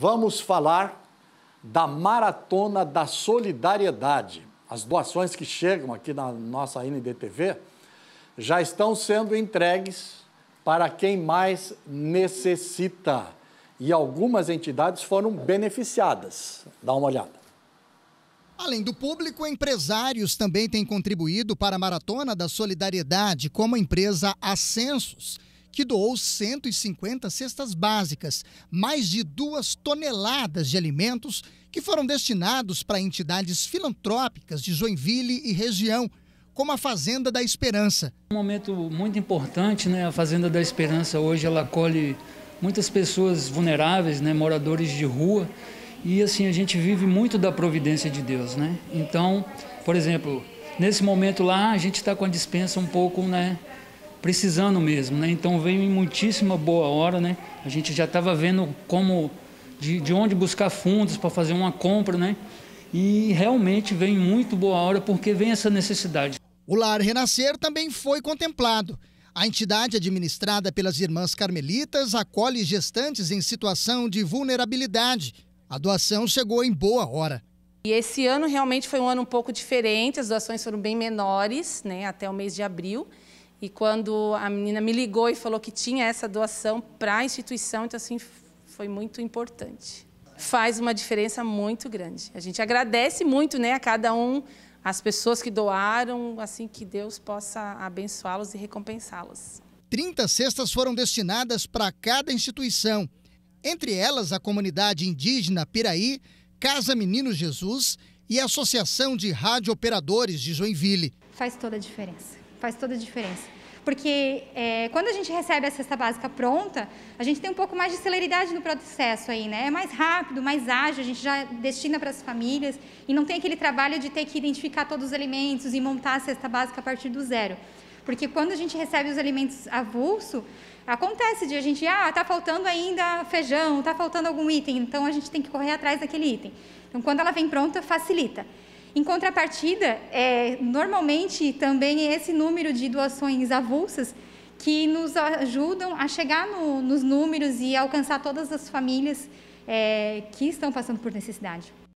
Vamos falar da Maratona da Solidariedade. As doações que chegam aqui na nossa NDTV já estão sendo entregues para quem mais necessita. E algumas entidades foram beneficiadas. Dá uma olhada. Além do público, empresários também têm contribuído para a Maratona da Solidariedade, como a empresa Ascensos que doou 150 cestas básicas, mais de duas toneladas de alimentos que foram destinados para entidades filantrópicas de Joinville e região, como a Fazenda da Esperança. Um momento muito importante, né? A Fazenda da Esperança hoje ela acolhe muitas pessoas vulneráveis, né? Moradores de rua. E assim, a gente vive muito da providência de Deus, né? Então, por exemplo, nesse momento lá, a gente está com a dispensa um pouco, né? precisando mesmo, né? Então veio em muitíssima boa hora, né? A gente já estava vendo como de, de onde buscar fundos para fazer uma compra, né? E realmente vem muito boa hora porque vem essa necessidade. O Lar Renascer também foi contemplado. A entidade administrada pelas Irmãs Carmelitas acolhe gestantes em situação de vulnerabilidade. A doação chegou em boa hora. E esse ano realmente foi um ano um pouco diferente, as doações foram bem menores, né, até o mês de abril. E quando a menina me ligou e falou que tinha essa doação para a instituição, então assim foi muito importante. Faz uma diferença muito grande. A gente agradece muito, né, a cada um, as pessoas que doaram, assim que Deus possa abençoá-los e recompensá-los. 30 cestas foram destinadas para cada instituição, entre elas a comunidade indígena Piraí, Casa Menino Jesus e a Associação de Rádio Operadores de Joinville. Faz toda a diferença. Faz toda a diferença. Porque é, quando a gente recebe a cesta básica pronta, a gente tem um pouco mais de celeridade no processo aí, né? É mais rápido, mais ágil, a gente já destina para as famílias e não tem aquele trabalho de ter que identificar todos os alimentos e montar a cesta básica a partir do zero. Porque quando a gente recebe os alimentos avulso, acontece de a gente, ah, está faltando ainda feijão, está faltando algum item, então a gente tem que correr atrás daquele item. Então, quando ela vem pronta, facilita. Em contrapartida, é, normalmente também é esse número de doações avulsas que nos ajudam a chegar no, nos números e alcançar todas as famílias é, que estão passando por necessidade.